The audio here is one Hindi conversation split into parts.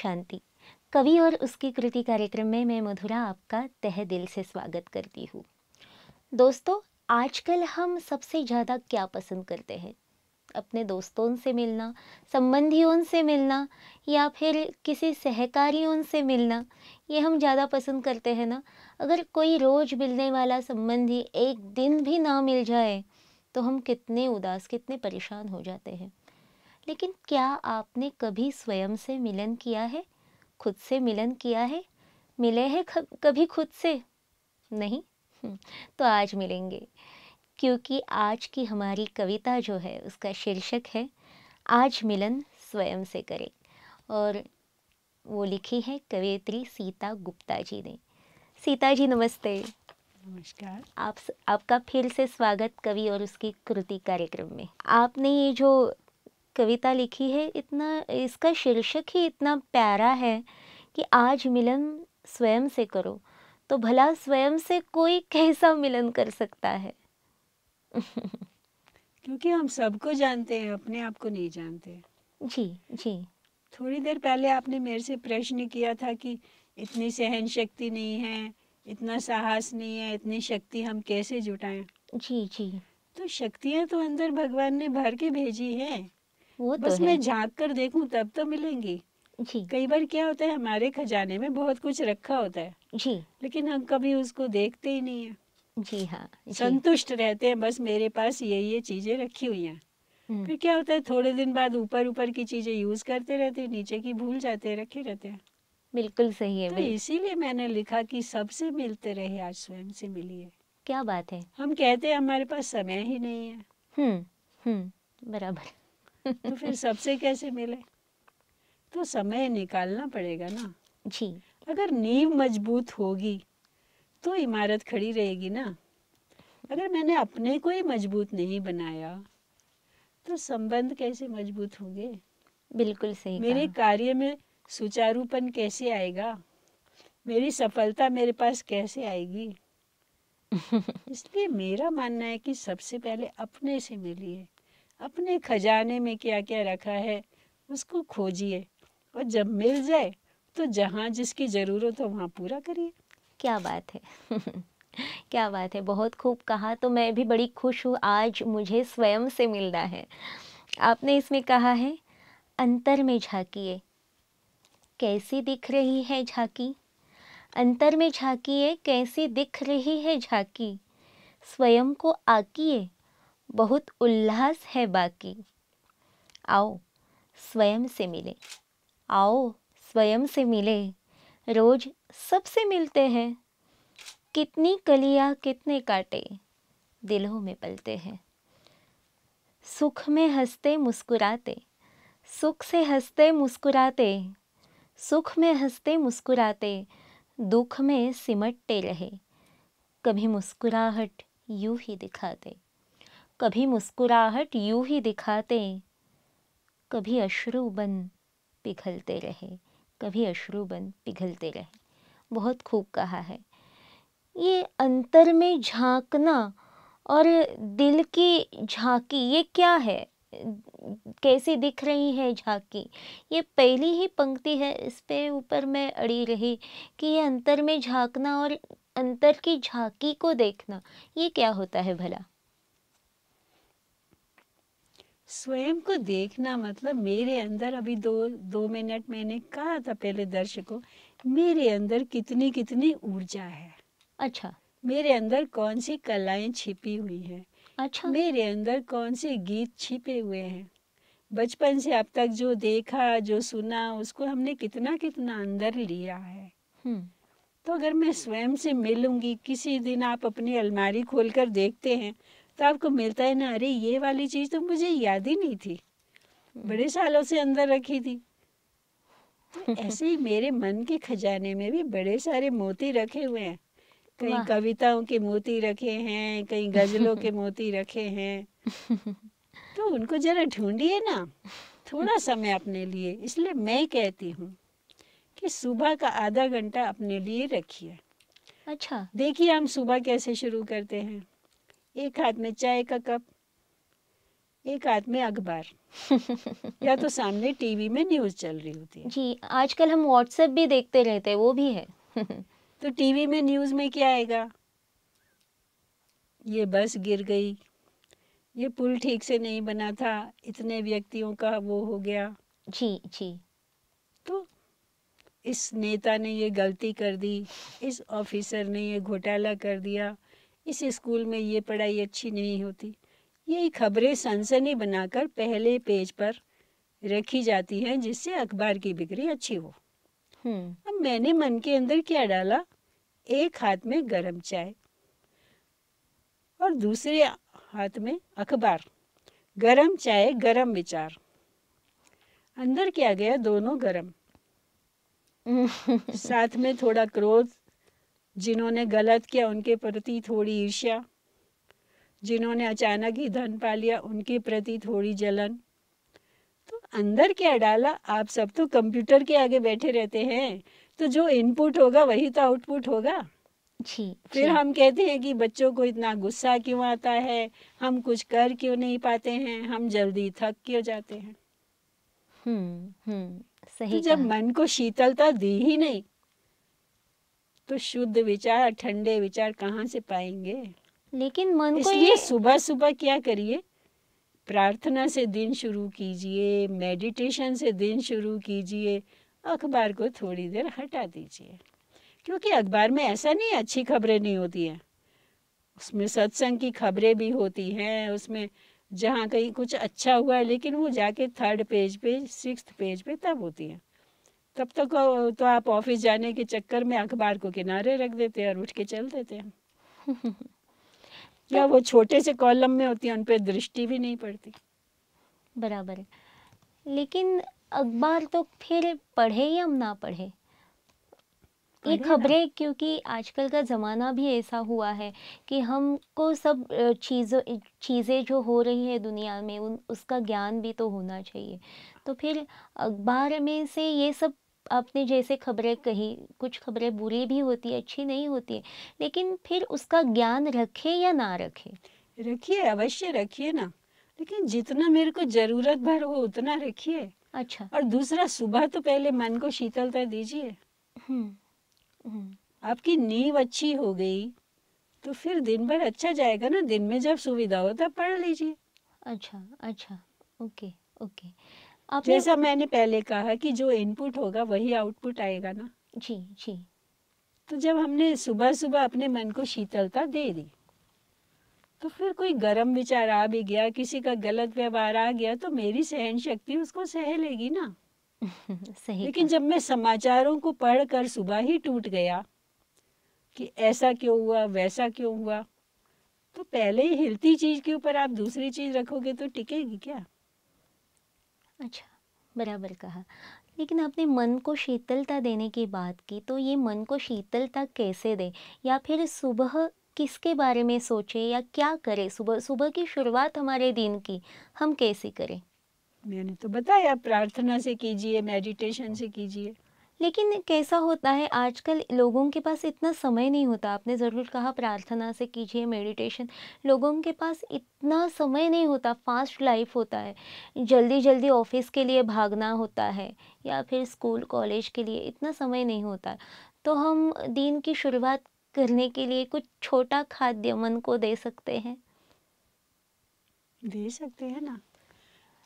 शांति कवि और उसकी कृति कार्यक्रम में मैं मधुरा आपका तह दिल से स्वागत करती हूँ दोस्तों आजकल हम सबसे ज़्यादा क्या पसंद करते हैं अपने दोस्तों से मिलना संबंधियों से मिलना या फिर किसी सहकारियों से मिलना ये हम ज़्यादा पसंद करते हैं ना अगर कोई रोज़ मिलने वाला संबंधी एक दिन भी ना मिल जाए तो हम कितने उदास कितने परेशान हो जाते हैं लेकिन क्या आपने कभी स्वयं से मिलन किया है खुद से मिलन किया है मिले हैं कभी खुद से नहीं हम्म, तो आज मिलेंगे क्योंकि आज की हमारी कविता जो है उसका शीर्षक है आज मिलन स्वयं से करें और वो लिखी है कवयित्री सीता गुप्ता जी ने सीता जी नमस्ते नमस्कार आप आपका फिर से स्वागत कवि और उसकी कृति कार्यक्रम में आपने ये जो कविता लिखी है इतना इसका शीर्षक ही इतना प्यारा है कि आज मिलन स्वयं से करो तो भला स्वयं से कोई कैसा मिलन कर सकता है क्योंकि हम सबको जानते हैं अपने आप को नहीं जानते जी जी थोड़ी देर पहले आपने मेरे से प्रश्न किया था कि इतनी सहन शक्ति नहीं है इतना साहस नहीं है इतनी शक्ति हम कैसे जुटाएं जी जी तो शक्तियाँ तो अंदर भगवान ने भर के भेजी है वो तो बस है। मैं झांक कर देखूं तब तो मिलेंगी जी कई बार क्या होता है हमारे खजाने में बहुत कुछ रखा होता है जी लेकिन हम कभी उसको देखते ही नहीं है जी हाँ जी। संतुष्ट रहते हैं बस मेरे पास ये ये चीजें रखी हुई हैं हम्म। फिर क्या होता है थोड़े दिन बाद ऊपर ऊपर की चीजें यूज करते रहते हैं नीचे की भूल जाते हैं रखे रहते हैं बिल्कुल सही है तो इसीलिए मैंने लिखा कि सबसे मिलते रहे आज स्वयं से मिलिए क्या बात है हम कहते हैं हमारे पास समय ही नहीं है हम्म हम्म बराबर तो फिर सबसे कैसे मिले तो समय निकालना पड़ेगा ना जी अगर नींव मजबूत होगी तो इमारत खड़ी रहेगी ना अगर मैंने अपने को ही मजबूत नहीं बनाया तो संबंध कैसे मजबूत होंगे बिल्कुल सही मेरे कार्य में सुचारूपन कैसे आएगा मेरी सफलता मेरे पास कैसे आएगी इसलिए मेरा मानना है कि सबसे पहले अपने से मिलिए अपने खजाने में क्या क्या रखा है उसको खोजिए और जब मिल जाए तो जहाँ जिसकी ज़रूरत हो वहाँ पूरा करिए क्या बात है क्या बात है बहुत खूब कहा तो मैं भी बड़ी खुश हूँ आज मुझे स्वयं से मिलना है आपने इसमें कहा है अंतर में झाकिए कैसी दिख रही है झाकी अंतर में झाकिए कैसी दिख रही है झांकी स्वयं को आकिए बहुत उल्लास है बाकी आओ स्वयं से मिले आओ स्वयं से मिले रोज सबसे मिलते हैं कितनी कलिया कितने काटे दिलों में पलते हैं सुख में हंसते मुस्कुराते सुख से हंसते मुस्कुराते सुख में हंसते मुस्कुराते दुख में सिमटते रहे कभी मुस्कुराहट यूं ही दिखाते कभी मुस्कुराहट यूं ही दिखाते कभी अश्रु बन पिघलते रहे कभी अश्रु बन पिघलते रहे बहुत खूब कहा है ये अंतर में झांकना और दिल की झांकी ये क्या है कैसी दिख रही है झांकी ये पहली ही पंक्ति है इस पे ऊपर मैं अड़ी रही कि ये अंतर में झांकना और अंतर की झांकी को देखना ये क्या होता है भला स्वयं को देखना मतलब मेरे अंदर अभी दो दो मिनट मैंने कहा था पहले दर्शकों मेरे अंदर कितनी कितनी ऊर्जा है अच्छा मेरे अंदर कौन सी कलाएं छिपी हुई हैं अच्छा मेरे अंदर कौन से गीत छिपे हुए हैं बचपन से अब तक जो देखा जो सुना उसको हमने कितना कितना अंदर लिया है हम्म। तो अगर मैं स्वयं से मिलूंगी किसी दिन आप अपनी अलमारी खोलकर देखते हैं तो आपको मिलता है ना अरे ये वाली चीज़ तो मुझे याद ही नहीं थी बड़े सालों से अंदर रखी थी तो ऐसे ही मेरे मन के खजाने में भी बड़े सारे मोती रखे हुए हैं कहीं कविताओं के मोती रखे हैं कहीं गजलों के मोती रखे हैं तो उनको जरा ढूंढिए ना थोड़ा समय अपने लिए इसलिए मैं कहती हूँ कि सुबह का आधा घंटा अपने लिए रखिए अच्छा देखिए हम सुबह कैसे शुरू करते हैं एक हाथ में चाय का कप एक हाथ में अखबार या तो सामने टीवी में न्यूज चल रही होती है जी आजकल हम व्हाट्सएप भी देखते रहते हैं वो भी है तो टीवी में न्यूज में क्या आएगा ये बस गिर गई ये पुल ठीक से नहीं बना था इतने व्यक्तियों का वो हो गया जी जी तो इस नेता ने ये गलती कर दी इस ऑफिसर ने ये घोटाला कर दिया इस स्कूल में ये पढ़ाई अच्छी नहीं होती यही खबरें सनसनी बनाकर पहले पेज पर रखी जाती हैं जिससे अखबार की बिक्री अच्छी हो हम्म। अब मैंने मन के अंदर क्या डाला एक हाथ में गरम चाय और दूसरे हाथ में अखबार गरम चाय गरम विचार अंदर क्या गया दोनों गरम साथ में थोड़ा क्रोध जिन्होंने गलत किया उनके प्रति थोड़ी ईर्ष्या जिन्होंने अचानक ही धन पा लिया उनके प्रति थोड़ी जलन तो अंदर क्या डाला आप सब तो कंप्यूटर के आगे बैठे रहते हैं तो जो इनपुट होगा वही तो आउटपुट होगा जी फिर जी. हम कहते हैं कि बच्चों को इतना गुस्सा क्यों आता है हम कुछ कर क्यों नहीं पाते हैं हम जल्दी थक क्यों जाते हैं हम्म हम्म सही तो जब मन को शीतलता दी ही नहीं तो शुद्ध विचार ठंडे विचार कहाँ से पाएंगे लेकिन मन को ये सुबह सुबह क्या करिए प्रार्थना से दिन शुरू कीजिए मेडिटेशन से दिन शुरू कीजिए अखबार को थोड़ी देर हटा दीजिए क्योंकि अखबार में ऐसा नहीं अच्छी खबरें नहीं होती हैं उसमें सत्संग की खबरें भी होती हैं उसमें जहाँ कहीं कुछ अच्छा हुआ है लेकिन वो जाके थर्ड पेज पे सिक्स पेज पे तब होती है तब तक तो, तो आप ऑफिस जाने के चक्कर में अखबार को किनारे रख देते हैं और उठ के चल देते हैं या वो छोटे से कॉलम में होती है उन पर दृष्टि भी नहीं पड़ती बराबर है लेकिन अखबार तो फिर पढ़े या ना पढ़े ये खबरें क्योंकि आजकल का ज़माना भी ऐसा हुआ है कि हमको सब चीज़ों चीज़ें जो हो रही है दुनिया में उन उसका ज्ञान भी तो होना चाहिए तो फिर अखबार में से ये सब आपने जैसे खबरें कही कुछ खबरें बुरी भी होती है अच्छी नहीं होती है लेकिन फिर उसका ज्ञान रखे या ना रखे रखिए अवश्य रखिए ना लेकिन जितना मेरे को जरूरत भर हो उतना रखिए अच्छा और दूसरा सुबह तो पहले मन को शीतलता दीजिए हम्म, हम्म। आपकी नींव अच्छी हो गई तो फिर दिन भर अच्छा जाएगा ना दिन में जब सुविधा हो तब पढ़ लीजिए अच्छा अच्छा ओके ओके आप जैसा मैंने पहले कहा कि जो इनपुट होगा वही आउटपुट आएगा ना जी जी तो जब हमने सुबह सुबह अपने मन को शीतलता दे दी तो फिर कोई गर्म विचार आ भी गया किसी का गलत व्यवहार आ गया तो मेरी सहन शक्ति उसको सह लेगी ना सही लेकिन जब मैं समाचारों को पढ़कर सुबह ही टूट गया कि ऐसा क्यों हुआ वैसा क्यों हुआ तो पहले ही हिलती चीज के ऊपर आप दूसरी चीज रखोगे तो टिकेगी क्या अच्छा बराबर कहा लेकिन आपने मन को शीतलता देने की बात की तो ये मन को शीतलता कैसे दे या फिर सुबह किसके बारे में सोचे या क्या करें सुबह सुबह की शुरुआत हमारे दिन की हम कैसे करें मैंने तो बताया प्रार्थना से कीजिए मेडिटेशन से कीजिए लेकिन कैसा होता है आजकल लोगों के पास इतना समय नहीं होता आपने ज़रूर कहा प्रार्थना से कीजिए मेडिटेशन लोगों के पास इतना समय नहीं होता फास्ट लाइफ होता है जल्दी जल्दी ऑफिस के लिए भागना होता है या फिर स्कूल कॉलेज के लिए इतना समय नहीं होता तो हम दिन की शुरुआत करने के लिए कुछ छोटा खाद्य मन को दे सकते हैं दे सकते हैं ना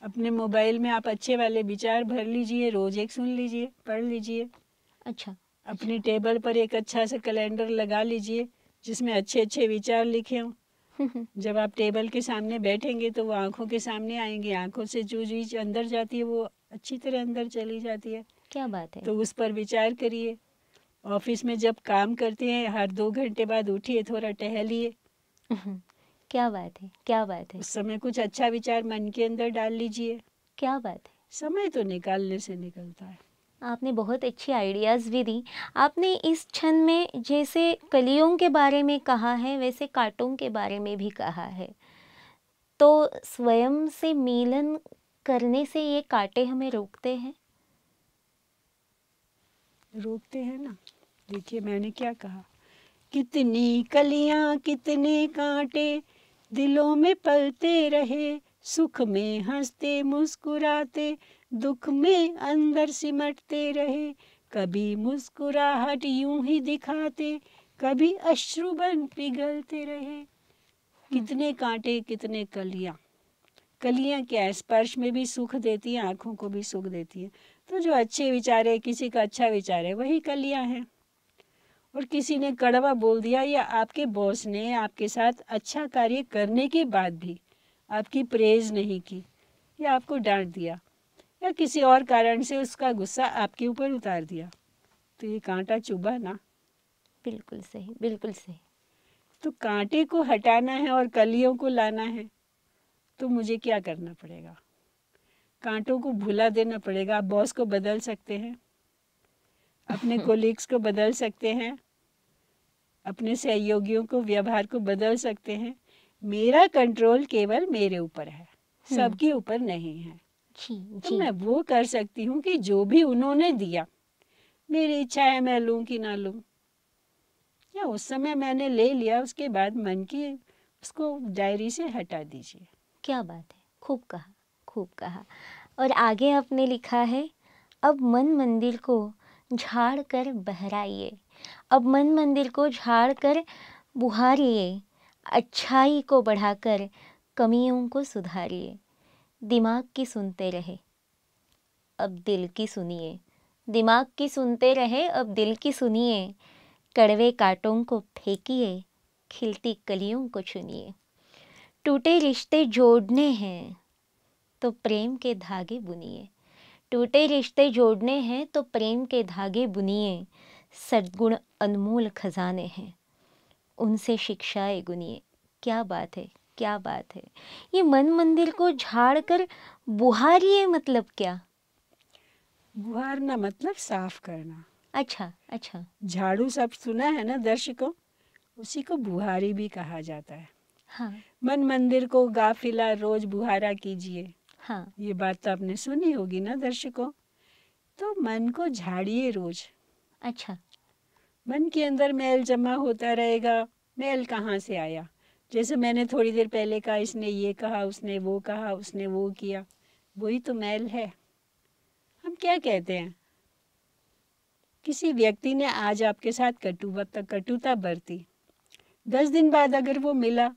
अपने मोबाइल में आप अच्छे वाले विचार भर लीजिए रोज एक सुन लीजिए पढ़ लीजिए अच्छा अपनी टेबल पर एक अच्छा सा कैलेंडर लगा लीजिए जिसमें अच्छे अच्छे विचार लिखे हों जब आप टेबल के सामने बैठेंगे तो वो आंखों के सामने आएंगे आंखों से जो चीज अंदर जाती है वो अच्छी तरह अंदर चली जाती है क्या बात है तो उस पर विचार करिए ऑफिस में जब काम करते हैं हर दो घंटे बाद उठिए थोड़ा टहलिए हम्म। क्या बात है क्या बात है उस समय कुछ अच्छा विचार मन के अंदर डाल लीजिए क्या बात है समय तो निकालने से निकलता है आपने बहुत अच्छी आइडियाज़ भी दी आपने इस क्षण में जैसे कलियों के बारे में कहा है वैसे कांटों के बारे में भी कहा है तो स्वयं से मिलन करने से ये कांटे हमें रोकते हैं रोकते हैं ना देखिए मैंने क्या कहा कितनी कलियां कितने कांटे दिलों में पलते रहे सुख में हंसते मुस्कुराते दुख में अंदर सिमटते रहे कभी मुस्कुराहट यूं ही दिखाते कभी अश्रु बन पिघलते रहे कितने हम्म। कांटे कितने कलियाँ कलियाँ क्या स्पर्श में भी सुख देती हैं आँखों को भी सुख देती हैं तो जो अच्छे विचार है किसी का अच्छा विचार है वही कलियाँ हैं और किसी ने कड़वा बोल दिया या आपके बॉस ने आपके साथ अच्छा कार्य करने के बाद भी आपकी प्रेज नहीं की या आपको डांट दिया या किसी और कारण से उसका गुस्सा आपके ऊपर उतार दिया तो ये कांटा चुभा ना बिल्कुल सही बिल्कुल सही तो कांटे को हटाना है और कलियों को लाना है तो मुझे क्या करना पड़ेगा कांटों को भुला देना पड़ेगा आप बॉस को बदल सकते हैं अपने कोलिग्स को बदल सकते हैं अपने सहयोगियों को व्यवहार को बदल सकते हैं मेरा कंट्रोल केवल मेरे ऊपर है हम्म। सबके ऊपर नहीं है जी, तो जी. तो मैं वो कर सकती हूँ कि जो भी उन्होंने दिया मेरी इच्छा है मैं लूँ कि ना लूँ या उस समय मैंने ले लिया उसके बाद मन की उसको डायरी से हटा दीजिए क्या बात है खूब कहा खूब कहा और आगे आपने लिखा है अब मन मंदिर को झाड़ कर बहराइए अब मन मंदिर को झाड़ कर बुहारिए अच्छाई को बढ़ाकर कमियों को सुधारिए दिमाग की सुनते रहे अब दिल की सुनिए दिमाग की सुनते रहे अब दिल की सुनिए कड़वे कांटों को फेंकिए खिलती कलियों को चुनिए टूटे रिश्ते जोड़ने हैं तो प्रेम के धागे बुनिए टूटे रिश्ते जोड़ने हैं तो प्रेम के धागे बुनिए सद्गुण अनमोल खजाने हैं उनसे शिक्षाएं गुनिए क्या बात है क्या बात है ये मन मंदिर को झाड़कर कर बुहारिए मतलब क्या बुहारना मतलब साफ करना अच्छा अच्छा झाड़ू सब सुना है ना दर्शकों उसी को बुहारी भी कहा जाता है हाँ मन मंदिर को गाफिला रोज बुहारा कीजिए हाँ ये बात तो आपने सुनी होगी ना दर्शकों तो मन को झाड़िए रोज़ अच्छा मन के अंदर मैल जमा होता रहेगा मैल कहाँ से आया जैसे मैंने थोड़ी देर पहले कहा इसने ये कहा उसने वो कहा उसने वो किया वही तो मैल है हम क्या कहते हैं किसी व्यक्ति ने आज आपके साथ कटु कटुता बरती दस दिन बाद अगर वो मिला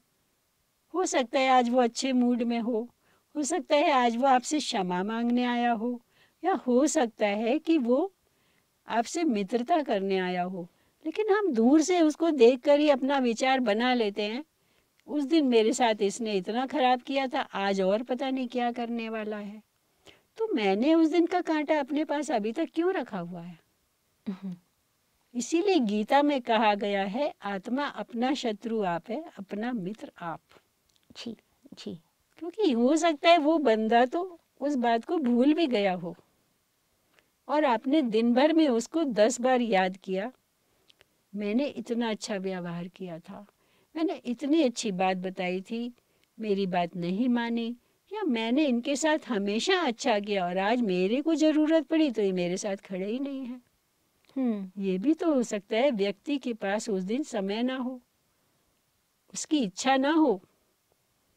हो सकता है आज वो अच्छे मूड में हो हो सकता है आज वो आपसे क्षमा मांगने आया हो या हो सकता है कि वो आपसे मित्रता करने आया हो लेकिन हम दूर से उसको देख कर ही अपना विचार बना लेते हैं उस दिन मेरे साथ इसने इतना खराब किया था आज और पता नहीं क्या करने वाला है तो मैंने उस दिन का कांटा अपने पास अभी तक क्यों रखा हुआ है हम्म। इसीलिए गीता में कहा गया है आत्मा अपना शत्रु आप है अपना मित्र आप जी जी क्योंकि हो सकता है वो बंदा तो उस बात को भूल भी गया हो और आपने दिन भर में उसको दस बार याद किया मैंने इतना अच्छा व्यवहार किया था मैंने इतनी अच्छी बात बताई थी मेरी बात नहीं मानी या मैंने इनके साथ हमेशा अच्छा किया और आज मेरे को ज़रूरत पड़ी तो ये मेरे साथ खड़े ही नहीं है हम्म। ये भी तो हो सकता है व्यक्ति के पास उस दिन समय ना हो उसकी इच्छा ना हो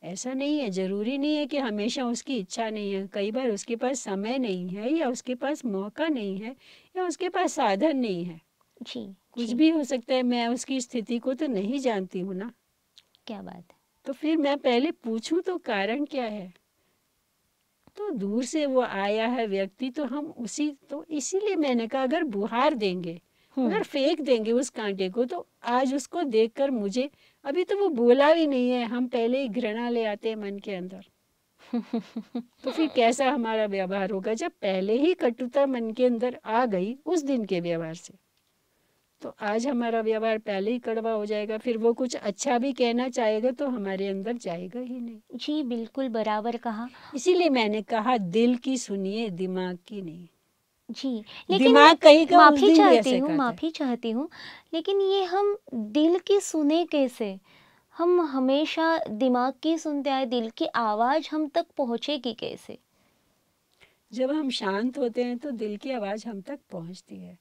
ऐसा नहीं है ज़रूरी नहीं है कि हमेशा उसकी इच्छा नहीं है कई बार उसके पास समय नहीं है या उसके पास मौका नहीं है या उसके पास साधन नहीं है जी कुछ जी। भी हो सकता है मैं उसकी स्थिति को तो नहीं जानती हूँ ना क्या बात है तो फिर मैं पहले पूछूं तो कारण क्या है तो दूर से वो आया है व्यक्ति तो हम उसी तो इसीलिए मैंने कहा अगर बुहार देंगे अगर फेंक देंगे उस कांटे को तो आज उसको देखकर मुझे अभी तो वो बोला भी नहीं है हम पहले ही घृणा ले आते हैं मन के अंदर तो फिर कैसा हमारा व्यवहार होगा जब पहले ही कटुता मन के अंदर आ गई उस दिन के व्यवहार से तो आज हमारा व्यवहार पहले ही कड़वा हो जाएगा फिर वो कुछ अच्छा भी कहना चाहेगा तो हमारे अंदर जाएगा ही नहीं जी बिल्कुल बराबर कहा इसीलिए मैंने कहा दिल की सुनिए दिमाग की नहीं जी लेकिन दिमाग कहीं का माफी चाहती हूँ माफी चाहती हूँ लेकिन ये हम दिल की सुने कैसे हम हमेशा दिमाग की सुनते आए दिल की आवाज़ हम तक पहुँचेगी कैसे जब हम शांत होते हैं तो दिल की आवाज़ हम तक पहुँचती है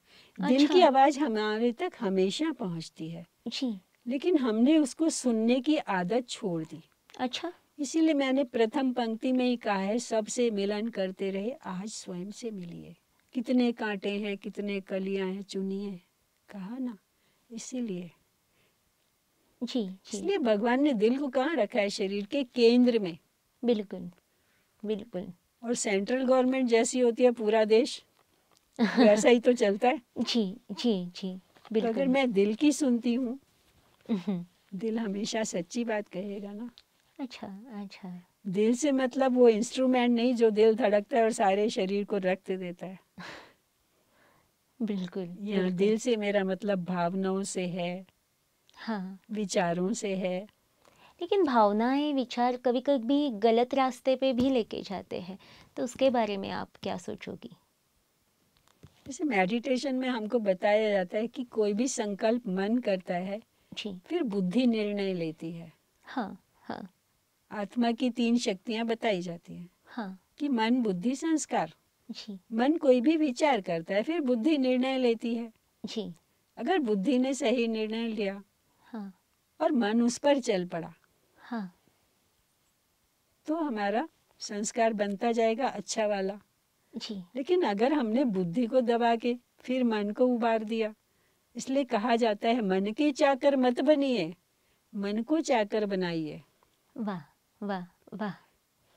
अच्छा। दिल की आवाज़ हमारे तक हमेशा पहुँचती है जी लेकिन हमने उसको सुनने की आदत छोड़ दी अच्छा इसीलिए मैंने प्रथम पंक्ति में ही कहा है सबसे मिलन करते रहे आज स्वयं से मिलिए कितने कांटे हैं कितने कलियां हैं है कहा ना इसीलिए जी, जी इसलिए भगवान ने दिल को कहाँ रखा है शरीर के केंद्र में बिल्कुल बिल्कुल और सेंट्रल गवर्नमेंट जैसी होती है पूरा देश वैसा ही तो चलता है जी जी जी तो बिल्कुल अगर मैं दिल की सुनती हूँ हम्म। दिल हमेशा सच्ची बात कहेगा ना अच्छा अच्छा दिल से मतलब वो इंस्ट्रूमेंट नहीं जो दिल धड़कता है और सारे शरीर को रक्त देता है बिल्कुल ये बिल्कुल। दिल से मेरा मतलब भावनाओं से है हाँ विचारों से है लेकिन भावनाएं विचार कभी कभी गलत रास्ते पे भी लेके जाते हैं तो उसके बारे में आप क्या सोचोगी जैसे मेडिटेशन में हमको बताया जाता है कि कोई भी संकल्प मन करता है जी फिर बुद्धि निर्णय लेती है हाँ हाँ आत्मा की तीन शक्तियाँ बताई जाती हैं हाँ कि मन बुद्धि संस्कार जी मन कोई भी विचार करता है फिर बुद्धि निर्णय लेती है जी अगर बुद्धि ने सही निर्णय लिया हाँ और मन उस पर चल पड़ा हाँ तो हमारा संस्कार बनता जाएगा अच्छा वाला जी लेकिन अगर हमने बुद्धि को दबा के फिर मन को उबार दिया इसलिए कहा जाता है मन के चाकर मत बनिए मन को चाकर बनाइए वाह वाह वाह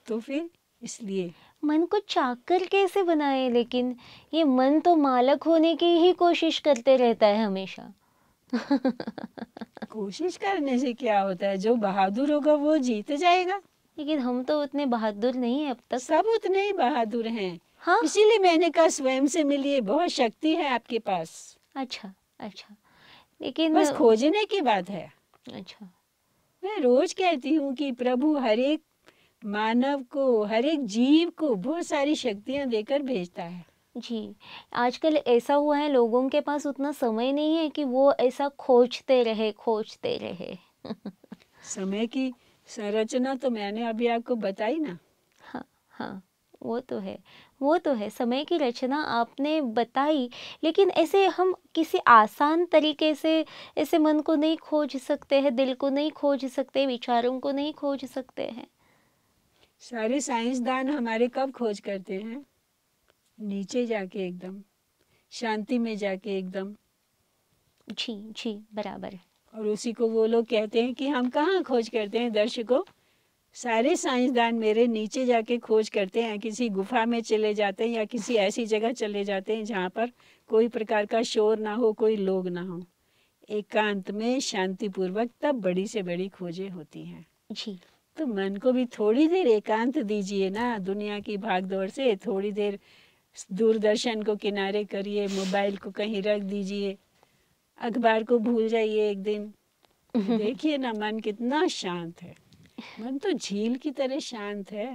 तो फिर इसलिए मन को चाकर कैसे बनाए लेकिन ये मन तो मालक होने की ही कोशिश करते रहता है हमेशा कोशिश करने से क्या होता है जो बहादुर होगा वो जीत जाएगा लेकिन हम तो उतने बहादुर नहीं है अब तक सब उतने ही बहादुर हैं हाँ इसीलिए मैंने कहा स्वयं से मिलिए बहुत शक्ति है आपके पास अच्छा अच्छा लेकिन बस खोजने की बात है अच्छा मैं रोज कहती हूँ कि प्रभु हर एक मानव को हर एक जीव को बहुत सारी शक्तियाँ देकर भेजता है जी आजकल ऐसा हुआ है लोगों के पास उतना समय नहीं है कि वो ऐसा खोजते रहे खोजते रहे समय की संरचना तो मैंने अभी आपको बताई ना हाँ हाँ वो तो है वो तो है समय की रचना आपने बताई लेकिन ऐसे हम किसी आसान तरीके से ऐसे मन को नहीं खोज सकते हैं दिल को नहीं खोज सकते विचारों को नहीं खोज सकते हैं सारे साइंसदान हमारे कब खोज करते हैं नीचे जाके एकदम शांति में जाके एकदम जी जी बराबर और उसी को वो लोग कहते हैं कि हम कहाँ खोज करते हैं दर्शकों सारे साइंसदान मेरे नीचे जाके खोज करते हैं किसी गुफा में चले जाते हैं या किसी ऐसी जगह चले जाते हैं जहाँ पर कोई प्रकार का शोर ना हो कोई लोग ना हो एकांत एक में शांतिपूर्वक तब बड़ी से बड़ी खोजें होती हैं जी तो मन को भी थोड़ी देर एकांत दीजिए ना दुनिया की भागदौड़ से थोड़ी देर दूरदर्शन को किनारे करिए मोबाइल को कहीं रख दीजिए अखबार को भूल जाइए एक दिन देखिए ना मन कितना शांत है मन तो झील की तरह शांत है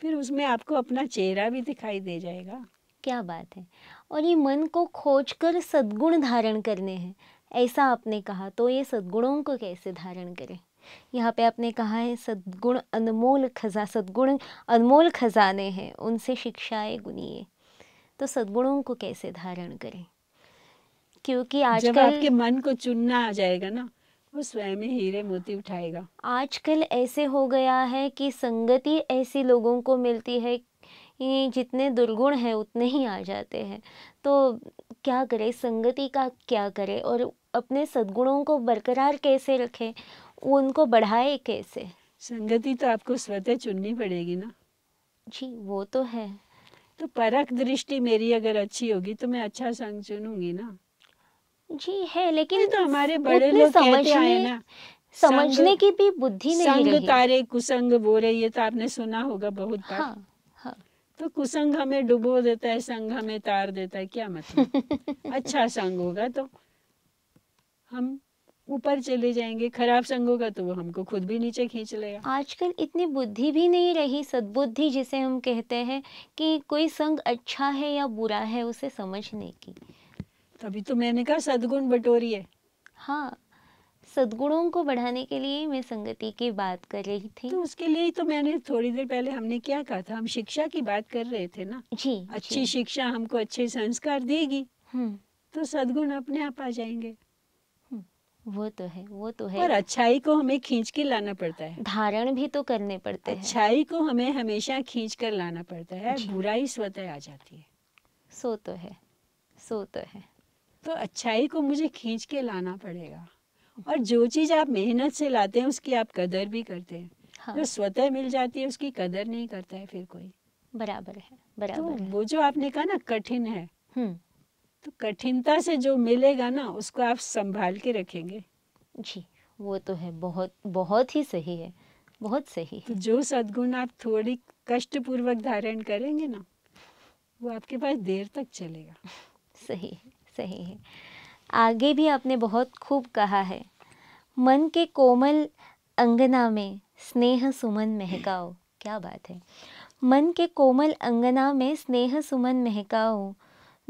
फिर उसमें आपको अपना चेहरा भी दिखाई दे जाएगा क्या बात है और ये मन को खोज कर सद्गुण धारण करने हैं ऐसा आपने कहा तो ये सद्गुणों को कैसे धारण करें यहाँ पे आपने कहा है सद्गुण अनमोल खजा सद्गुण अनमोल खजाने हैं उनसे शिक्षाएं गुनिए तो सद्गुणों को कैसे धारण करें क्योंकि आज जब आपके मन को चुनना आ जाएगा ना वो स्वयं ही हीरे मोती उठाएगा आजकल ऐसे हो गया है कि संगति ऐसी लोगों को मिलती है जितने दुर्गुण हैं उतने ही आ जाते हैं तो क्या करें संगति का क्या करें और अपने सद्गुणों को बरकरार कैसे रखें उनको बढ़ाए कैसे संगति तो आपको स्वतः चुननी पड़ेगी ना जी वो तो है तो परख दृष्टि मेरी अगर अच्छी होगी तो मैं अच्छा संग चुनूंगी ना जी है लेकिन तो हमारे बड़े लोग कहते आए ना समझने की भी बुद्धि नहीं संग रही। कारे कुसंग बोरे ये तो आपने सुना होगा बहुत बार हाँ, हाँ। तो कुसंग हमें डुबो देता है संग हमें तार देता है क्या मतलब अच्छा संग होगा तो हम ऊपर चले जाएंगे खराब संगों का तो वो हमको खुद भी नीचे खींच लेगा आजकल इतनी बुद्धि भी नहीं रही सद्बुद्धि जिसे हम कहते हैं कि कोई संग अच्छा है या बुरा है उसे समझने की तभी तो मैंने कहा सदगुण है हाँ सदगुणों को बढ़ाने के लिए मैं संगति की बात कर रही थी तो उसके लिए तो मैंने थोड़ी देर पहले हमने क्या कहा था हम शिक्षा की बात कर रहे थे ना जी अच्छी जी। शिक्षा हमको अच्छे संस्कार देगी हम्म। तो सदगुण अपने आप आ जाएंगे वो तो है वो तो है और अच्छाई को हमें खींच के लाना पड़ता है धारण भी तो करने पड़ते हैं अच्छाई है। को हमें हमेशा खींच कर लाना पड़ता है बुराई स्वतः आ जाती है सो तो है सो तो है तो अच्छाई को मुझे खींच के लाना पड़ेगा और जो चीज़ आप मेहनत से लाते हैं उसकी आप कदर भी करते हैं हाँ। जो स्वतः मिल जाती है उसकी कदर नहीं करता है फिर कोई बराबर है तो बराबर तो है। वो जो आपने कहा ना कठिन है हम्म। तो कठिनता से जो मिलेगा ना उसको आप संभाल के रखेंगे जी वो तो है बहुत बहुत ही सही है बहुत सही है। तो जो सदगुण आप थोड़ी कष्टपूर्वक धारण करेंगे ना वो आपके पास देर तक चलेगा सही है सही है आगे भी आपने बहुत खूब कहा है मन के कोमल अंगना में स्नेह सुमन महकाओ क्या बात है मन के कोमल अंगना में स्नेह सुमन महकाओ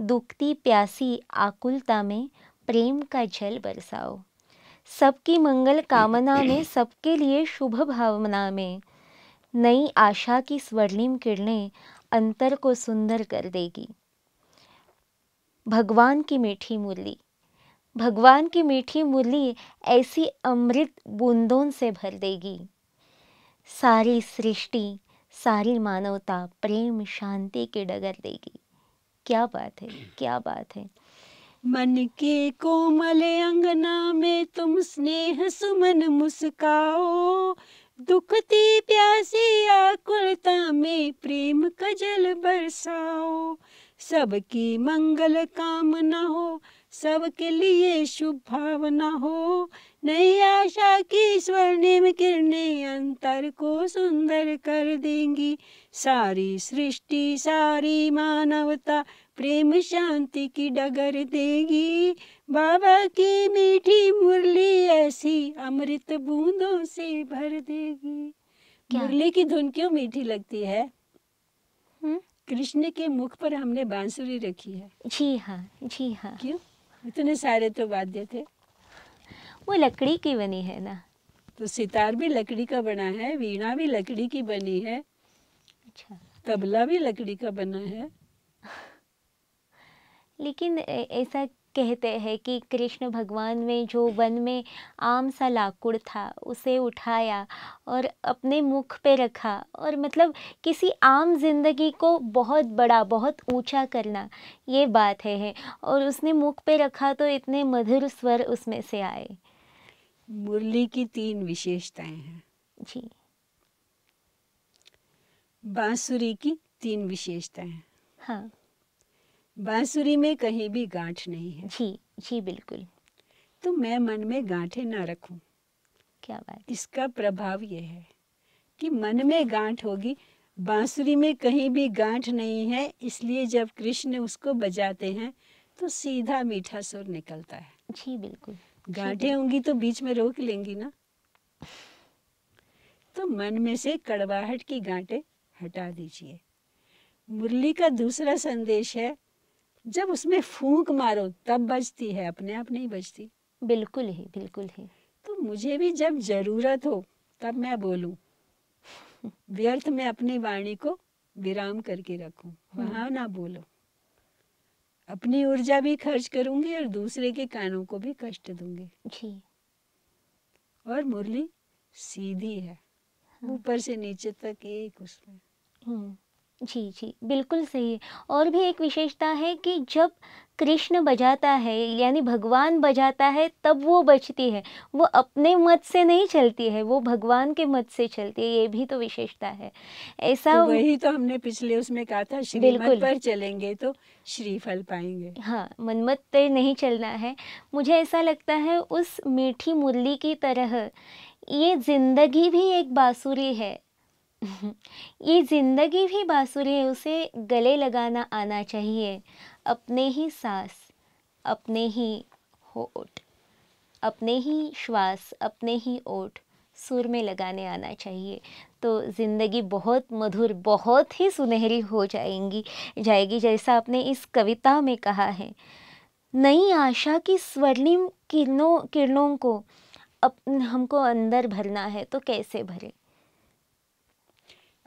दुखती प्यासी आकुलता में प्रेम का जल बरसाओ सबकी मंगल कामना में सबके लिए शुभ भावना में नई आशा की स्वर्णिम किरणें अंतर को सुंदर कर देगी भगवान की मीठी मुरली भगवान की मीठी मुरली ऐसी अमृत बूंदों से भर देगी सारी सृष्टि सारी मानवता प्रेम शांति के डगर देगी क्या बात है क्या बात है मन के कोमल अंगना में तुम स्नेह सुमन मुस्काओ दुखती प्यासी आकुलता में प्रेम का जल बरसाओ सबकी मंगल कामना हो सबके लिए शुभ भावना हो नई आशा की स्वर्णिम किरणें अंतर को सुंदर कर देंगी सारी सृष्टि सारी मानवता प्रेम शांति की डगर देगी बाबा की मीठी मुरली ऐसी अमृत बूंदों से भर देगी मुरली की धुन क्यों मीठी लगती है कृष्ण के मुख पर हमने बांसुरी रखी है जी हाँ जी हाँ क्यों इतने सारे तो वाद्य थे वो लकड़ी की बनी है ना तो सितार भी लकड़ी का बना है वीणा भी लकड़ी की बनी है अच्छा तबला भी लकड़ी का बना है लेकिन ऐसा कहते हैं कि कृष्ण भगवान ने जो वन में आम सा लाकुड़ था उसे उठाया और अपने मुख पे रखा और मतलब किसी आम जिंदगी को बहुत बड़ा बहुत ऊंचा करना ये बात है, है और उसने मुख पे रखा तो इतने मधुर स्वर उसमें से आए मुरली की तीन विशेषताएं हैं जी बांसुरी की तीन विशेषताएं हैं हाँ बांसुरी में कहीं भी गांठ नहीं है जी जी बिल्कुल तो मैं मन में गांठे ना रखूं क्या बात इसका प्रभाव यह है कि मन में गांठ होगी बांसुरी में कहीं भी गांठ नहीं है इसलिए जब कृष्ण उसको बजाते हैं तो सीधा मीठा सुर निकलता है जी बिल्कुल गांठे होंगी तो बीच में रोक लेंगी ना तो मन में से कड़वाहट की गांठे हटा दीजिए मुरली का दूसरा संदेश है जब उसमें फूंक मारो तब बजती है अपने आप नहीं बजती बिल्कुल ही बिल्कुल ही तो मुझे भी जब जरूरत हो तब मैं बोलूं व्यर्थ में अपनी वाणी को विराम करके रखूं हम्म। वहां ना बोलो अपनी ऊर्जा भी खर्च करूंगी और दूसरे के कानों को भी कष्ट दूंगी जी और मुरली सीधी है हाँ। ऊपर से नीचे तक एक उसमें हम्म। जी जी बिल्कुल सही और भी एक विशेषता है कि जब कृष्ण बजाता है यानी भगवान बजाता है तब वो बचती है वो अपने मत से नहीं चलती है वो भगवान के मत से चलती है ये भी तो विशेषता है ऐसा तो वही तो हमने पिछले उसमें कहा था बिल्कुल पर चलेंगे तो श्रीफल पाएंगे हाँ मनमत पे नहीं चलना है मुझे ऐसा लगता है उस मीठी मुरली की तरह ये जिंदगी भी एक बाँसुरी है ये ज़िंदगी भी बासुर है उसे गले लगाना आना चाहिए अपने ही सांस अपने ही होठ अपने ही श्वास अपने ही ओठ सुर में लगाने आना चाहिए तो ज़िंदगी बहुत मधुर बहुत ही सुनहरी हो जाएंगी जाएगी जैसा आपने इस कविता में कहा है नई आशा की स्वर्णिम किरणों किरणों को अप हमको अंदर भरना है तो कैसे भरें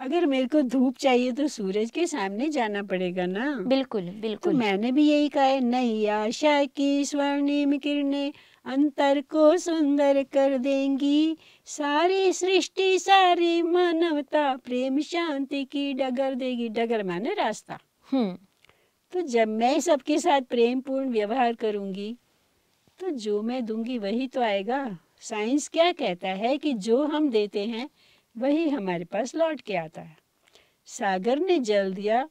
अगर मेरे को धूप चाहिए तो सूरज के सामने जाना पड़ेगा ना बिल्कुल तो बिल्कुल तो मैंने भी यही कहा है नहीं आशा की स्वर्णिम किरणें अंतर को सुंदर कर देंगी सारी सृष्टि सारी मानवता प्रेम शांति की डगर देगी डगर माने रास्ता तो जब मैं सबके साथ प्रेम पूर्ण व्यवहार करूंगी तो जो मैं दूंगी वही तो आएगा साइंस क्या कहता है कि जो हम देते हैं वही हमारे पास लौट के आता है सागर ने जल दिया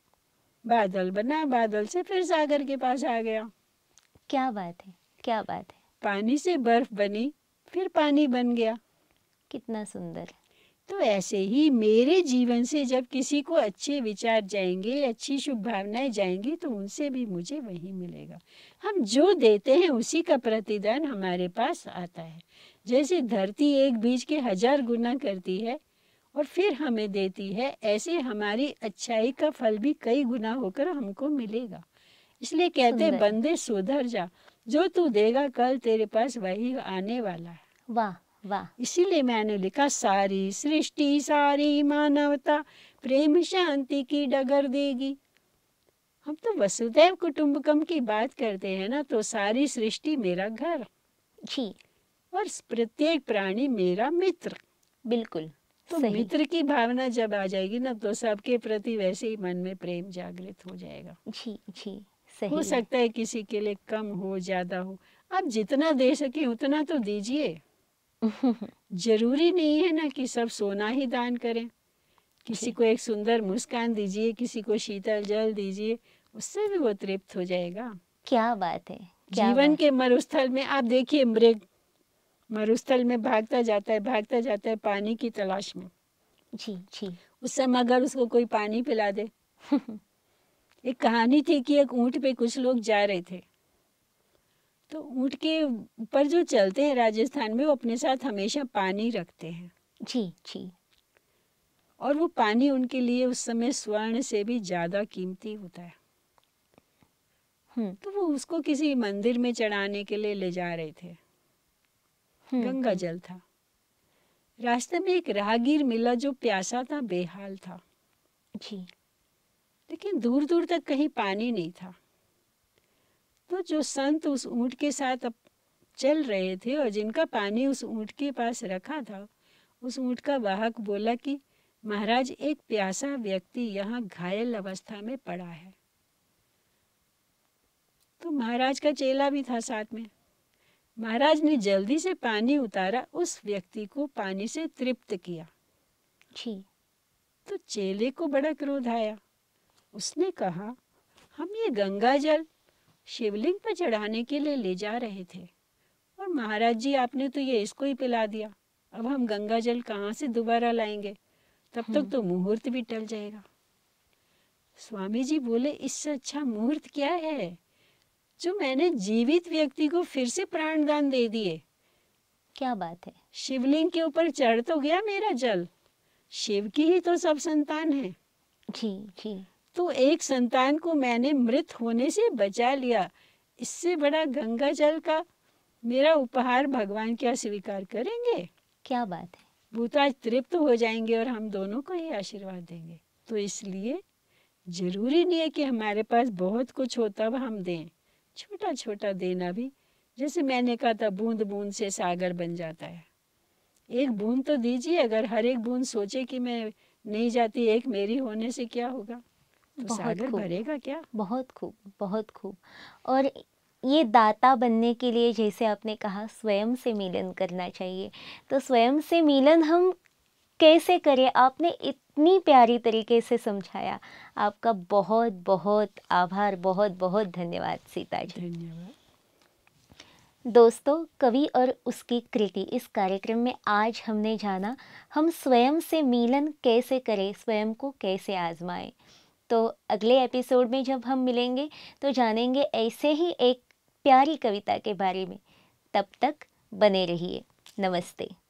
बादल बना बादल से फिर सागर के पास आ गया क्या बात है क्या बात है पानी से बर्फ बनी फिर पानी बन गया कितना सुंदर तो ऐसे ही मेरे जीवन से जब किसी को अच्छे विचार जाएंगे अच्छी शुभ भावनाएं जाएंगी तो उनसे भी मुझे वही मिलेगा हम जो देते हैं उसी का प्रतिदान हमारे पास आता है जैसे धरती एक बीज के हजार गुना करती है और फिर हमें देती है ऐसे हमारी अच्छाई का फल भी कई गुना होकर हमको मिलेगा इसलिए कहते हैं बंदे सुधर जा जो तू देगा कल तेरे पास वही आने वाला है वाह वाह इसीलिए मैंने लिखा सारी सृष्टि सारी मानवता प्रेम शांति की डगर देगी हम तो वसुदेव कुटुंबकम की बात करते हैं ना तो सारी सृष्टि मेरा घर जी और प्रत्येक प्राणी मेरा मित्र बिल्कुल तो मित्र की भावना जब आ जाएगी ना तो सबके प्रति वैसे ही मन में प्रेम जागृत हो जाएगा जी जी सही हो सकता है किसी के लिए कम हो ज्यादा हो आप जितना दे सके उतना तो दीजिए जरूरी नहीं है ना कि सब सोना ही दान करें किसी को एक सुंदर मुस्कान दीजिए किसी को शीतल जल दीजिए उससे भी वो तृप्त हो जाएगा क्या बात है क्या जीवन बात? के मरुस्थल में आप देखिए मृग मरुस्थल में भागता जाता है भागता जाता है पानी की तलाश में जी जी उस समय अगर उसको कोई पानी पिला दे एक कहानी थी कि एक ऊँट पे कुछ लोग जा रहे थे तो ऊँट के ऊपर जो चलते हैं राजस्थान में वो अपने साथ हमेशा पानी रखते हैं जी जी और वो पानी उनके लिए उस समय स्वर्ण से भी ज़्यादा कीमती होता है हम्म। तो वो उसको किसी मंदिर में चढ़ाने के लिए ले जा रहे थे हम्म, गंगा जल था रास्ते में एक राहगीर मिला जो प्यासा था बेहाल था जी लेकिन दूर दूर तक कहीं पानी नहीं था तो जो संत उस ऊँट के साथ चल रहे थे और जिनका पानी उस ऊँट के पास रखा था उस ऊंट का वाहक बोला कि महाराज एक प्यासा व्यक्ति यहाँ घायल अवस्था में पड़ा है तो महाराज का चेला भी था साथ में महाराज ने जल्दी से पानी उतारा उस व्यक्ति को पानी से तृप्त किया जी तो चेले को बड़ा क्रोध आया उसने कहा हम ये गंगा जल शिवलिंग पर चढ़ाने के लिए ले जा रहे थे और महाराज जी आपने तो ये इसको ही पिला दिया अब हम गंगा जल कहाँ से दोबारा लाएंगे तब तक तो हम्म। मुहूर्त भी टल जाएगा स्वामी जी बोले इससे अच्छा मुहूर्त क्या है जो मैंने जीवित व्यक्ति को फिर से प्राण दान दे दिए क्या बात है शिवलिंग के ऊपर चढ़ तो गया मेरा जल शिव की ही तो सब संतान है जी जी तो एक संतान को मैंने मृत होने से बचा लिया इससे बड़ा गंगा जल का मेरा उपहार भगवान क्या स्वीकार करेंगे क्या बात है भूताज तृप्त हो जाएंगे और हम दोनों को ही आशीर्वाद देंगे तो इसलिए जरूरी नहीं है कि हमारे पास बहुत कुछ होता तब हम दें छोटा छोटा देना भी जैसे मैंने कहा था बूंद बूंद से सागर बन जाता है एक बूंद तो दीजिए अगर हर एक बूंद सोचे कि मैं नहीं जाती एक मेरी होने से क्या होगा तो सागर भरेगा क्या बहुत खूब बहुत खूब और ये दाता बनने के लिए जैसे आपने कहा स्वयं से मिलन करना चाहिए तो स्वयं से मिलन हम कैसे करें आपने इतनी प्यारी तरीके से समझाया आपका बहुत बहुत आभार बहुत बहुत धन्यवाद सीता जी धन्यवाद दोस्तों कवि और उसकी कृति इस कार्यक्रम में आज हमने जाना हम स्वयं से मिलन कैसे करें स्वयं को कैसे आजमाएं तो अगले एपिसोड में जब हम मिलेंगे तो जानेंगे ऐसे ही एक प्यारी कविता के बारे में तब तक बने रहिए नमस्ते